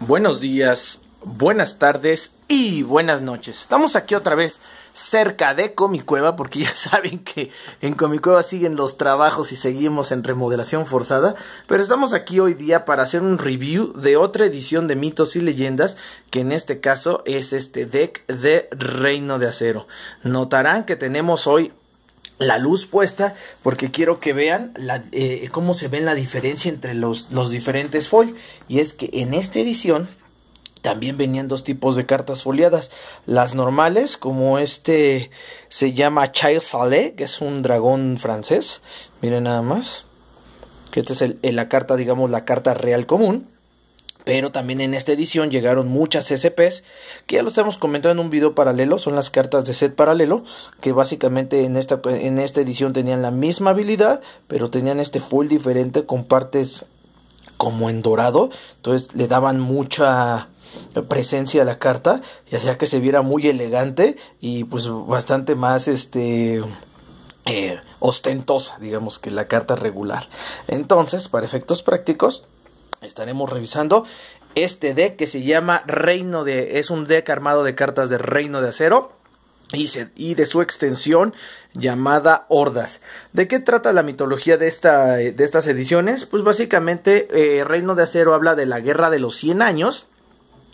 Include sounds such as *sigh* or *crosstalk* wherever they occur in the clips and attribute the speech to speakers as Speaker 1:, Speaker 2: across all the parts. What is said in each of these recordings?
Speaker 1: Buenos días, buenas tardes y buenas noches. Estamos aquí otra vez cerca de Comicueva porque *laughs* ya saben que en Comicueva siguen los trabajos y seguimos en remodelación forzada, pero estamos aquí hoy día para hacer un review de otra edición de mitos y leyendas que en este caso es este deck de Reino de Acero. Notarán que tenemos hoy la luz puesta porque quiero que vean eh, cómo se ven la diferencia entre los, los diferentes foil y es que en esta edición también venían dos tipos de cartas foliadas. Las normales, como este se llama Child Salé, que es un dragón francés. Miren nada más. Que esta es eh, la carta, digamos, la carta real común. Pero también en esta edición llegaron muchas SPs, que ya los estamos comentando en un video paralelo, son las cartas de set paralelo, que básicamente en esta, en esta edición tenían la misma habilidad, pero tenían este full diferente con partes como en dorado, entonces le daban mucha presencia a la carta y hacía que se viera muy elegante y pues bastante más este... Eh, ostentosa, digamos que la carta regular. Entonces, para efectos prácticos, estaremos revisando este deck que se llama Reino de... Es un deck armado de cartas de Reino de Acero y, de su extensión llamada Hordas. ¿De qué trata la mitología de, esta, de estas ediciones? Pues básicamente eh, Reino de Acero habla de la Guerra de los 100 Años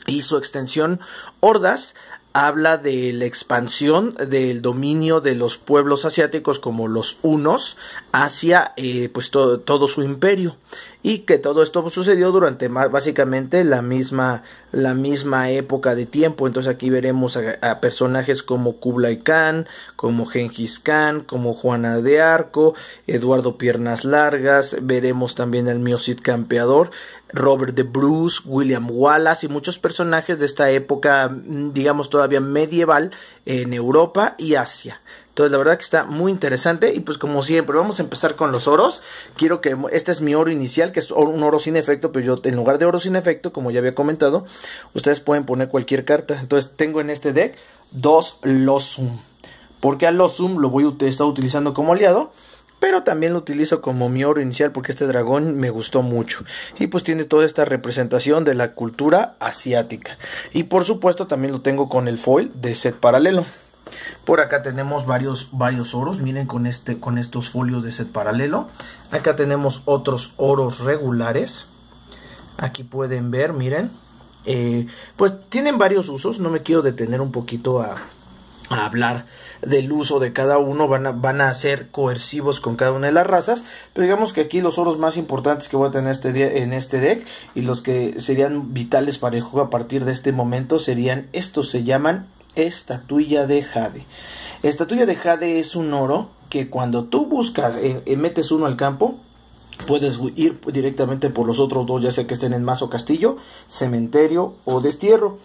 Speaker 1: y su extensión Hordas habla de la expansión del dominio de los pueblos asiáticos como los hunos hacia eh, pues todo su imperio y que todo esto sucedió durante básicamente la misma, la misma época de tiempo. Entonces aquí veremos a, personajes como Kublai Khan, como Genghis Khan, como Juana de Arco, Eduardo Piernas Largas, veremos también al Miocid Campeador, Robert de Bruce, William Wallace y muchos personajes de esta época, mm, digamos todavía medieval, en Europa y Asia. Entonces, la verdad que está muy interesante. Y pues, como siempre, vamos a empezar con los oros. Quiero que este es mi oro inicial, que es un oro sin efecto. Pero yo, en lugar de oro sin efecto, como ya había comentado, ustedes pueden poner cualquier carta. Entonces, tengo en este deck dos Lossum. Porque a Lossum lo voy a estar utilizando como aliado. Pero también lo utilizo como mi oro inicial porque este dragón me gustó mucho. Y pues tiene toda esta representación de la cultura asiática. Y por supuesto también lo tengo con el foil de set paralelo. Por acá tenemos varios, varios oros, miren con, este, con estos folios de set paralelo. Acá tenemos otros oros regulares. Aquí pueden ver, miren. Eh, pues tienen varios usos, no me quiero detener un poquito a, a hablar del uso de cada uno, van a, van a ser coercivos con cada una de las razas, pero digamos que aquí los oros más importantes que voy a tener este en este deck y los que serían vitales para el juego a partir de este momento serían estos se llaman estatuilla de jade. Estatuilla de jade es un oro que cuando tú buscas, eh, eh, metes uno al campo, puedes ir directamente por los otros dos, ya sea que estén en mazo castillo, cementerio o destierro,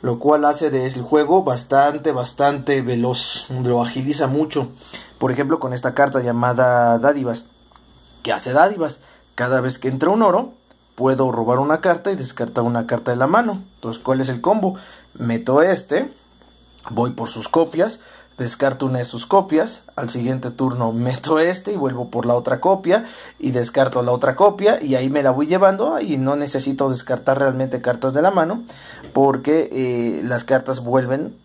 Speaker 1: lo cual hace de el juego bastante, bastante veloz, lo agiliza mucho. Por ejemplo, con esta carta llamada dádivas, que hace dádivas. Cada vez que entra un oro, puedo robar una carta y descartar una carta de la mano. Entonces, ¿cuál es el combo? Meto este, voy por sus copias, descarto una de sus copias, al siguiente turno meto *laughs* este y vuelvo por la otra copia y descarto la otra copia y ahí me la voy llevando y no necesito descartar realmente cartas de la mano porque eh, las cartas vuelven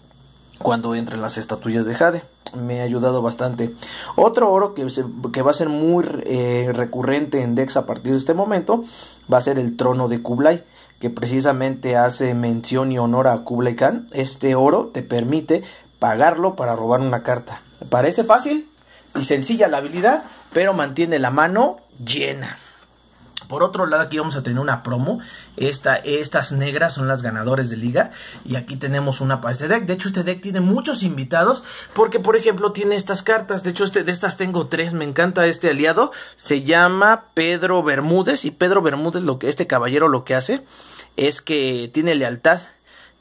Speaker 1: cuando entren las estatuillas de Jade. Me ha ayudado bastante. Otro oro que, va a ser muy eh, recurrente en Dex a partir de este momento va a ser el trono de Kublai que precisamente hace mención y honor a Kublai Khan, este oro te permite pagarlo para robar una carta. Parece fácil y sencilla la habilidad, pero mantiene la mano llena. Por otro lado, aquí vamos a tener una promo. estas negras son las ganadores de liga. Y aquí tenemos una para este deck. De hecho, este deck tiene muchos invitados. Porque, por ejemplo, tiene estas cartas. De hecho, este, de estas tengo tres. Me encanta este aliado. Se llama Pedro Bermúdez. Y Pedro Bermúdez, lo que, este caballero lo que hace es que tiene lealtad.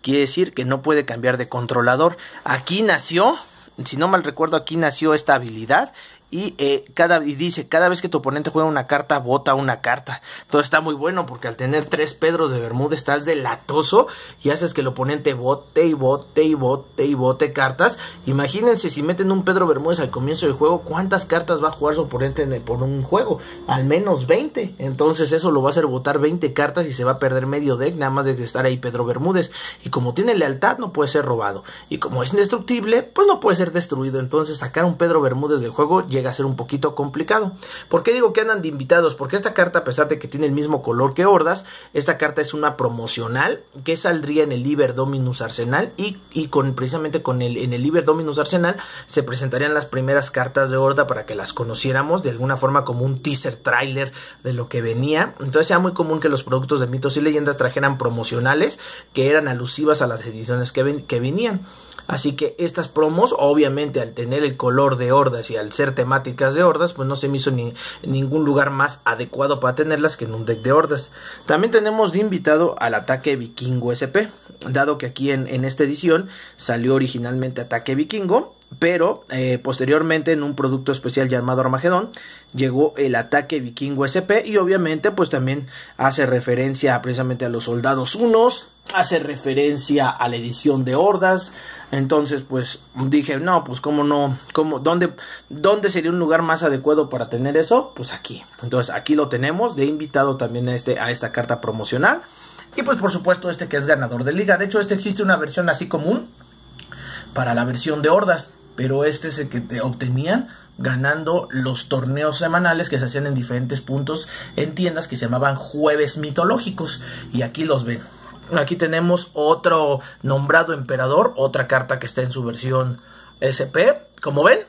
Speaker 1: Quiere decir que no puede cambiar de controlador. Aquí nació si no mal recuerdo, aquí nació esta habilidad y, eh, cada, y dice, cada vez que tu oponente juega una carta, bota una carta. ...entonces está muy bueno porque al tener tres Pedros de Bermúdez estás delatoso y haces que el oponente bote y bote y bote y bote cartas. Imagínense si meten un Pedro Bermúdez al comienzo del juego, ¿cuántas cartas va a jugar su oponente por un juego? Al menos 20. Entonces eso lo va a hacer botar 20 cartas y se va a perder medio deck nada más de estar ahí Pedro Bermúdez. Y como tiene lealtad no puede ser robado. Y como es indestructible, pues no puede ser destruido. Entonces sacar un Pedro Bermúdez del juego llega a ser un poquito complicado. ¿Por qué digo que andan de invitados? Porque esta carta, a pesar de que tiene el mismo color que Hordas, esta carta es una promocional que saldría en el Liber Dominus Arsenal y, y con, precisamente con el, en el Liber Dominus Arsenal se presentarían las primeras cartas de Horda para que las conociéramos de alguna forma como un teaser trailer de lo que venía. Entonces era muy común que los productos de mitos y leyendas trajeran promocionales que eran alusivas a las ediciones que venían. Así que estas promos, obviamente al tener el color de hordas y al ser temáticas de hordas, pues no se me hizo ni, ningún lugar más adecuado para tenerlas que en un deck de hordas. También tenemos de invitado al ataque vikingo SP, dado que aquí en, en esta edición salió originalmente ataque vikingo pero eh, posteriormente en un producto especial llamado Armagedón llegó el ataque vikingo SP y obviamente pues también hace referencia precisamente a los soldados unos, hace referencia a la edición de hordas. Entonces pues dije, no, pues cómo no, dónde, dónde sería un lugar más adecuado para tener eso, pues aquí. Entonces aquí lo tenemos, de invitado también a, este, a esta carta promocional. Y pues por supuesto este que es ganador de liga. De hecho este existe una versión así común para la versión de hordas pero este es el que te obtenían ganando los torneos semanales que se hacían en diferentes puntos en tiendas que se llamaban jueves mitológicos y aquí los ven aquí tenemos otro nombrado emperador otra carta que está en su versión SP como ven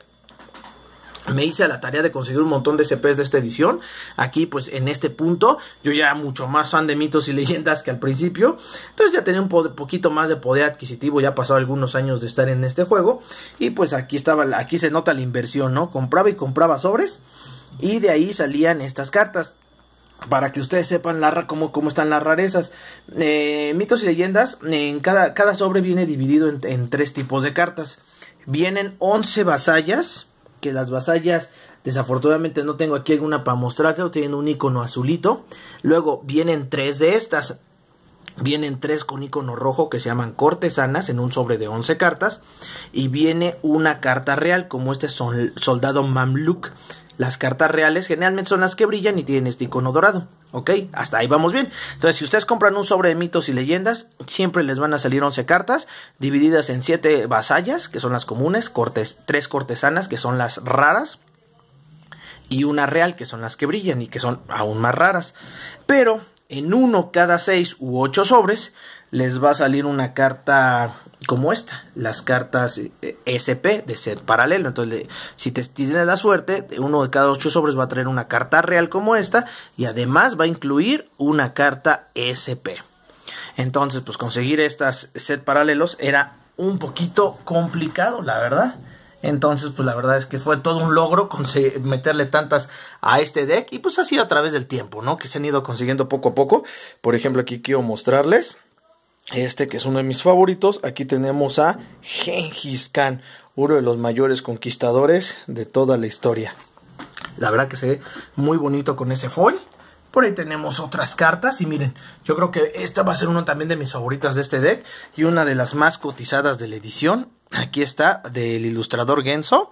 Speaker 1: me hice la tarea de conseguir un montón de CPs de esta edición. Aquí, pues en este punto, yo ya mucho más fan de mitos y leyendas que al principio. Entonces ya tenía un poquito más de poder adquisitivo, ya pasado algunos años de estar en este juego. Y pues aquí estaba, aquí se nota la inversión, ¿no? Compraba y compraba sobres. Y de ahí salían estas cartas. Para que ustedes sepan la, cómo, cómo están las rarezas. Eh, mitos y leyendas. En cada, cada sobre viene dividido en, tres tipos de cartas. Vienen 11 vasallas que las vasallas desafortunadamente no tengo aquí alguna para mostrarles, tienen un icono azulito. Luego vienen tres de estas. Vienen tres con icono rojo que se llaman cortesanas en un sobre de 11 cartas. Y viene una carta real como este soldado Mamluk las cartas reales generalmente son las que brillan y tienen este icono dorado. ¿Ok? Hasta ahí vamos bien. Entonces, si ustedes compran un sobre de mitos y leyendas, siempre les van a salir 11 cartas, divididas en 7 vasallas, que son las comunes, cortes, 3 cortesanas, que son las raras, y una real, que son las que brillan y que son aún más raras. Pero, en uno cada 6 u 8 sobres, les va a salir una carta como esta, las cartas eh, SP de set paralelo. Entonces, si te tienes la suerte, uno de cada ocho sobres va a traer una carta real como esta y además va a incluir una carta SP. Entonces, pues conseguir estas set paralelos era un poquito complicado, la verdad. Entonces, pues la verdad es que fue todo un logro meterle tantas a este deck. Y pues ha sido a través del tiempo, ¿no? Que se han ido consiguiendo poco a poco. Por ejemplo, aquí quiero mostrarles este que es uno de mis favoritos. Aquí tenemos a Genghis Khan, uno de los mayores conquistadores de toda la historia. La verdad que se ve muy bonito con ese foil. Por ahí tenemos otras cartas y miren, yo creo que esta va a ser uno también de mis favoritas de este deck y una de las más cotizadas de la edición. Aquí está del ilustrador Genso.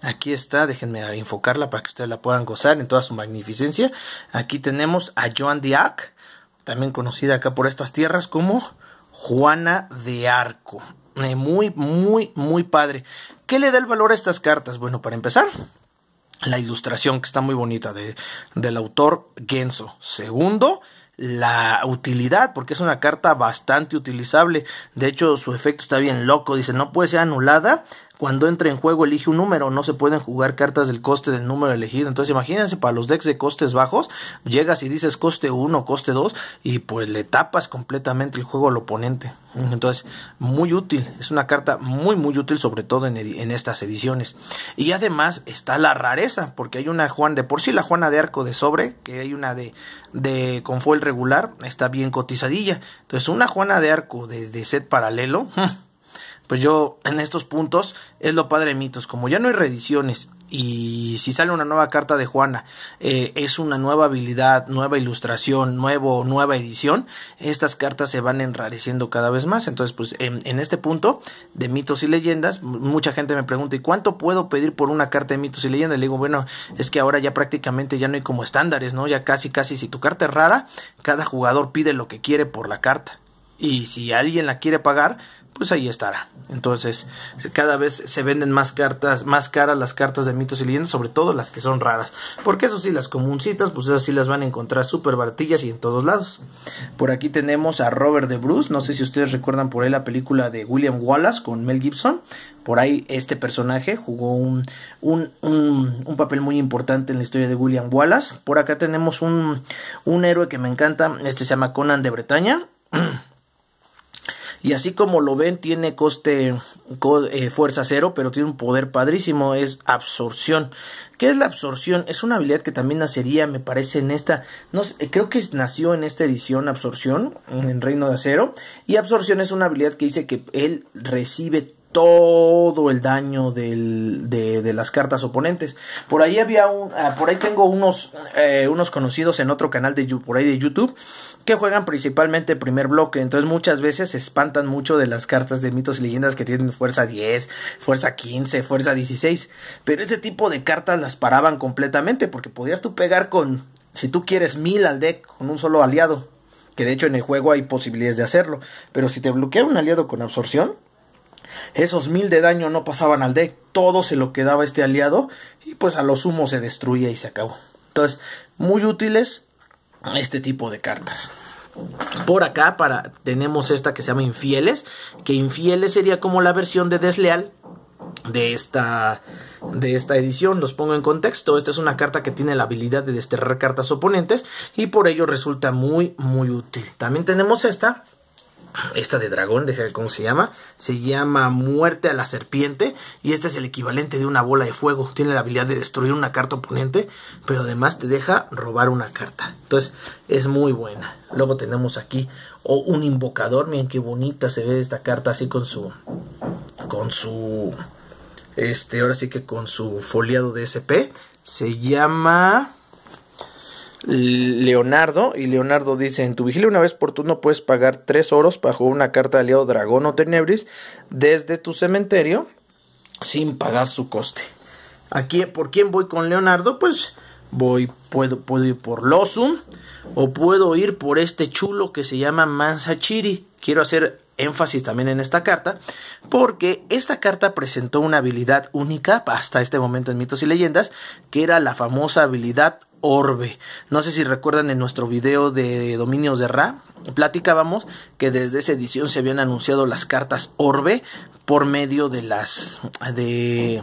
Speaker 1: Aquí está, déjenme enfocarla para que ustedes la puedan gozar en toda su magnificencia. Aquí tenemos a Joan Diac, también conocida acá por estas tierras como Juana de Arco. Eh, muy, muy, muy padre. ¿Qué le da el valor a estas cartas? Bueno, para empezar, la ilustración que está muy bonita de, del autor Genso. Segundo, la utilidad, porque es una carta bastante utilizable. De hecho, su efecto está bien loco. Dice, no puede ser anulada cuando entra en juego elige un número, no se pueden jugar cartas del coste del número elegido. Entonces imagínense para los decks de costes bajos, llegas y dices coste 1, coste 2 y pues le tapas completamente el juego al oponente. Entonces, muy útil, es una carta muy muy útil sobre todo en, estas ediciones. Y además está la rareza, porque hay una Juan de por sí, la Juana de Arco de sobre, que hay una de, de con foil regular, está bien cotizadilla. Entonces, una Juana de Arco de, de set paralelo pues yo en estos puntos es lo padre de mitos, como ya no hay reediciones y si sale una nueva carta de Juana, eh, es una nueva habilidad, nueva ilustración, nuevo, nueva edición, estas cartas se van enrareciendo cada vez más. Entonces, pues en, en, este punto de mitos y leyendas, mucha gente me pregunta, ¿y cuánto puedo pedir por una carta de mitos y leyendas? Le digo, bueno, es que ahora ya prácticamente ya no hay como estándares, ¿no? Ya casi, casi, si tu carta es rara, cada jugador pide lo que quiere por la carta. Y si alguien la quiere pagar, pues ahí estará. Entonces, cada vez se venden más cartas, más caras las cartas de mitos y leyendas, sobre todo las que son raras. Porque eso sí, las comuncitas, pues esas sí las van a encontrar súper baratillas y en todos lados. Por aquí tenemos a Robert de Bruce, no sé si ustedes recuerdan por ahí la película de William Wallace con Mel Gibson. Por ahí este personaje jugó un, un, un papel muy importante en la historia de William Wallace. Por acá tenemos un, un héroe que me encanta, este se llama Conan de Bretaña. *clears throat* Y así como lo ven, tiene coste eh, fuerza cero, pero tiene un poder padrísimo, es absorción. ¿Qué es la absorción? Es una habilidad que también nacería, me parece, en esta, no creo que nació en esta edición absorción, en Reino de Acero. Y absorción es una habilidad que dice que él recibe todo el daño de, las cartas oponentes. Por ahí había un, ah, por ahí tengo eh, unos, conocidos en otro canal de por ahí de YouTube que juegan principalmente primer bloque. Entonces muchas veces se espantan mucho de las cartas de mitos y leyendas que tienen fuerza 10, fuerza 15, fuerza 16. Pero ese tipo de cartas las paraban completamente porque podías tú pegar con, si tú quieres, mil al deck con un solo aliado. Que de hecho en el juego hay posibilidades de hacerlo. Pero si te bloquea un aliado con absorción, esos mil de daño no pasaban al deck, todo se lo quedaba este aliado y pues a lo sumo se destruía y se acabó. Entonces, muy útiles este tipo de cartas. Por acá para, tenemos esta que se llama Infieles, que Infieles sería como la versión de Desleal de esta, de esta edición. Los pongo en contexto. Esta es una carta que tiene la habilidad de desterrar cartas oponentes y por ello resulta muy, muy útil. También tenemos esta esta de dragón, déjame ver cómo se llama, se llama Muerte a la Serpiente y este es el equivalente de una bola de fuego, tiene la habilidad de destruir una carta oponente, pero además te deja robar una carta, entonces es muy buena. Luego tenemos aquí o un invocador, miren qué bonita se ve esta carta así con su, con su, este, ahora sí que con su foliado de SP, se llama... Leonardo y Leonardo dice en tu vigilia una vez por turno puedes pagar tres oros Bajo una carta de aliado dragón o tenebris desde tu cementerio sin pagar su coste. Aquí, ¿Por quién voy con Leonardo? Pues voy, puedo, ir por Losum o puedo ir por este chulo que se llama Mansachiri. Quiero hacer énfasis también en esta carta, porque esta carta presentó una habilidad única hasta este momento en mitos y leyendas, que era la famosa habilidad orbe. No sé si recuerdan en nuestro video de dominios de Ra, platicábamos que desde esa edición se habían anunciado las cartas orbe por medio de las de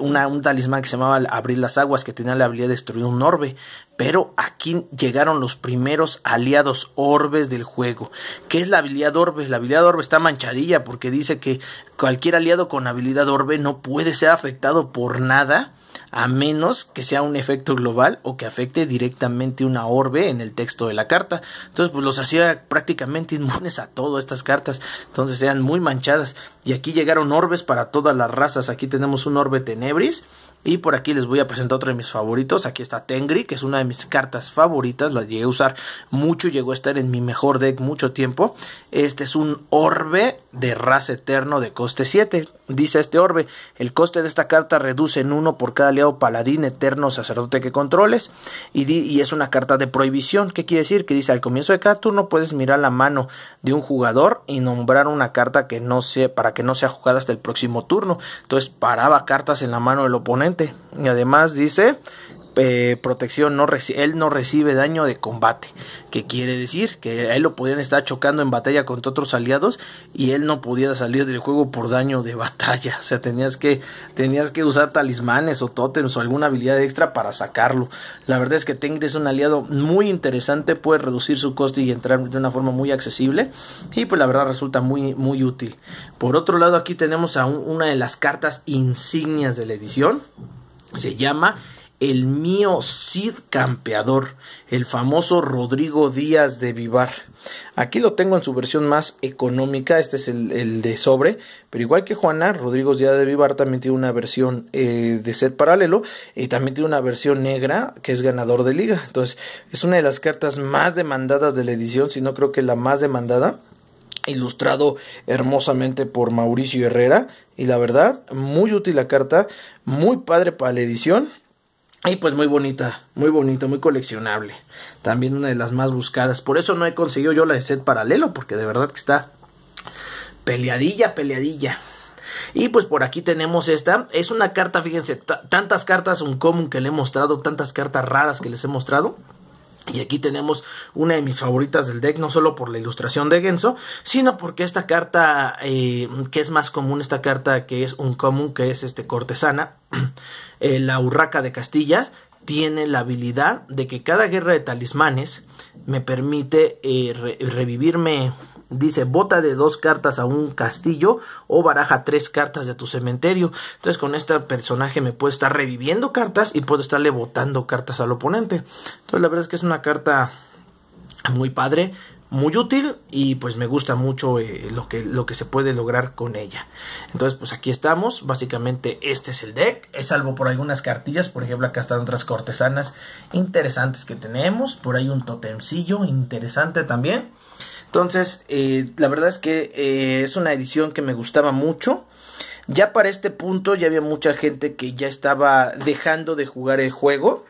Speaker 1: un talismán que se llamaba abrir las aguas que tenía la habilidad de destruir un orbe, pero aquí llegaron los primeros aliados orbes del juego. ¿Qué es la habilidad orbe? La habilidad orbe está manchadilla porque dice que cualquier aliado con habilidad orbe no puede ser afectado por nada a menos que sea un efecto global o que afecte directamente una orbe en el texto de la carta. Entonces, pues los hacía prácticamente inmunes a todas estas cartas, entonces sean muy manchadas. Y aquí llegaron orbes para todas las razas. Aquí tenemos un orbe tenebris y por aquí les voy a presentar otro de mis favoritos. Aquí está Tengri, que es una de mis cartas favoritas. La llegué a usar mucho, llegó a estar en mi mejor deck mucho tiempo. Este es un orbe de raza eterno de coste 7. Dice este orbe, el coste de esta carta reduce en uno por cada aliado paladín eterno sacerdote que controles. Y, y es una carta de prohibición. ¿Qué quiere decir? Que dice al comienzo de cada turno puedes mirar la mano de un jugador y nombrar una carta que no para que no sea jugada hasta el próximo turno. Entonces paraba cartas en la mano del oponente y además dice, eh, protección, no él no recibe daño de combate. Que quiere decir que él lo podían estar chocando en batalla contra otros aliados y él no podía salir del juego por daño de batalla. O sea, tenías que, tenías que usar talismanes o tótems o alguna habilidad extra para sacarlo. La verdad es que Tengri es un aliado muy interesante, puede reducir su coste y entrar de una forma muy accesible. Y pues la verdad resulta muy, muy útil. Por otro lado, aquí tenemos a una de las cartas insignias de la edición. Se llama el mío Cid Campeador, el famoso Rodrigo Díaz de Vivar. Aquí lo tengo en su versión más económica, este es el, de sobre, pero igual que Juana, Rodrigo Díaz de Vivar también tiene una versión eh, de set paralelo y también tiene una versión negra que es ganador de liga. Entonces es una de las cartas más demandadas de la edición, si no creo que la más demandada ilustrado hermosamente por Mauricio Herrera y la verdad muy útil la carta, muy padre para la edición y pues muy bonita, muy bonita, muy coleccionable. También una de las más buscadas. Por eso no he conseguido yo la de set paralelo, porque de verdad que está peleadilla, peleadilla. Y pues por aquí tenemos esta. Es una carta, fíjense, tantas cartas un común que le he mostrado, tantas cartas raras que les he mostrado. Y aquí tenemos una de mis favoritas del deck, no solo por la ilustración de Genso, sino porque esta carta eh, que es más común, esta carta que es un común, que es este cortesana, *clears throat* eh, la urraca de Castilla, tiene la habilidad de que cada guerra de talismanes me permite eh, revivirme dice bota de dos cartas a un castillo o baraja tres cartas de tu cementerio. Entonces con este personaje me puedo estar reviviendo cartas y puedo estarle botando cartas al oponente. Entonces la verdad es que es una carta muy padre, muy útil y pues me gusta mucho eh, lo, que, lo que se puede lograr con ella. Entonces pues aquí estamos, básicamente este es el deck, es eh, salvo por algunas cartillas, por ejemplo acá están otras cortesanas interesantes que tenemos, por ahí un totemcillo interesante también. Entonces, eh, la verdad es que eh, es una edición que me gustaba mucho. Ya para este punto ya había mucha gente que ya estaba dejando de jugar el juego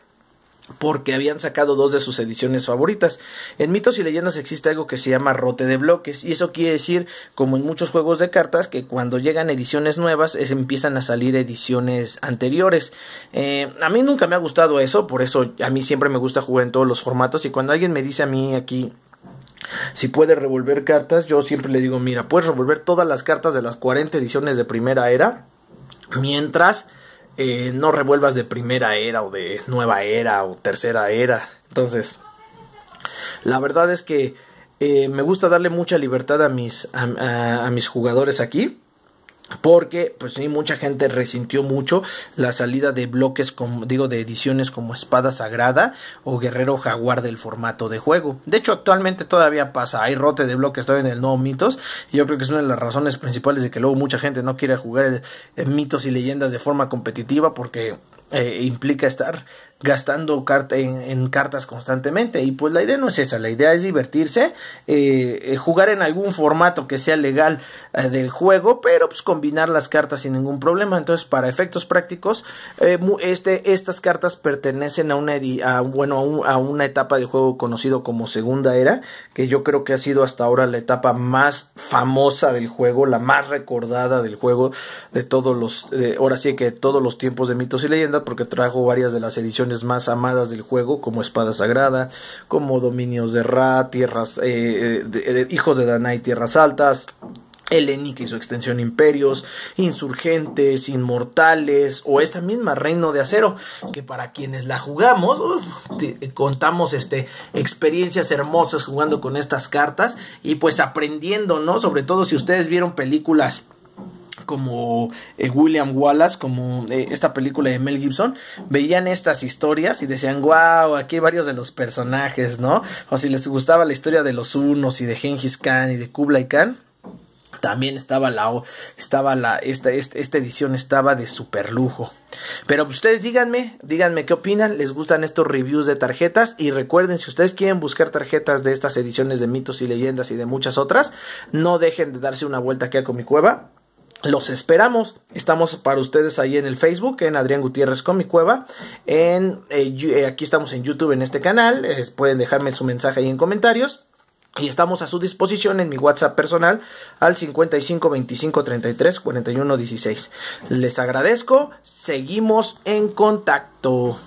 Speaker 1: porque habían sacado dos de sus ediciones favoritas. En mitos y leyendas existe algo que se llama rote de bloques y eso quiere decir, como en muchos juegos de cartas, que cuando llegan ediciones nuevas es, empiezan a salir ediciones anteriores. Eh, a mí nunca me ha gustado eso, por eso a mí siempre me gusta jugar en todos los formatos y cuando alguien me dice a mí aquí si puede revolver cartas, yo siempre le digo, mira, puedes revolver todas las cartas de las 40 ediciones de primera era, mientras eh, no revuelvas de primera era o de nueva era o tercera era. Entonces, la verdad es que eh, me gusta darle mucha libertad a mis, a mis jugadores aquí porque pues sí mucha gente resintió mucho la salida de bloques como digo de ediciones como Espada Sagrada o Guerrero Jaguar del formato de juego. De hecho, actualmente todavía pasa, hay rote de bloques todavía en el nuevo Mitos y yo creo que es una de las razones principales de que luego mucha gente no quiere jugar en Mitos y Leyendas de forma competitiva porque eh, implica estar gastando en, cartas constantemente y pues la idea no es esa, la idea es divertirse, eh, eh, jugar en algún formato que sea legal del juego, pero pues combinar las cartas sin ningún problema, entonces para efectos prácticos este, estas cartas pertenecen a una, a, bueno, a, una etapa de juego conocido como segunda era, que yo creo que ha sido hasta ahora la etapa más famosa del juego, la más recordada del juego de todos los, ahora sí que de todos los tiempos de mitos y leyendas, porque trajo varias de las ediciones más amadas del juego, como Espada Sagrada, como Dominios de Ra, Tierras, eh, eh, de, eh, Hijos de Danai, Tierras Altas, Helenic y su extensión imperios, insurgentes, inmortales o esta misma Reino de Acero, que para quienes la jugamos, contamos este, experiencias hermosas jugando con estas cartas y pues aprendiendo, ¿no? Sobre todo si ustedes vieron películas como eh, William Wallace, como eh, esta película de Mel Gibson, veían estas historias y decían, wow, aquí varios de los personajes, ¿no? O si les gustaba la historia de los unos y de Genghis Khan y de Kublai Khan, también estaba la estaba la esta, edición estaba de super lujo pero pues, ustedes díganme díganme qué opinan les gustan estos reviews de tarjetas y recuerden si ustedes quieren buscar tarjetas de estas ediciones de mitos y leyendas y de muchas otras no dejen de darse una vuelta aquí a mi cueva los esperamos. Estamos para ustedes ahí en el Facebook, en Adrián Gutiérrez con mi cueva. En, eh, eh, aquí estamos en YouTube en este canal. Eh, pueden dejarme su mensaje ahí en comentarios. Y estamos a su disposición en mi WhatsApp personal al 55 25 33 41 16. Les agradezco. Seguimos en contacto.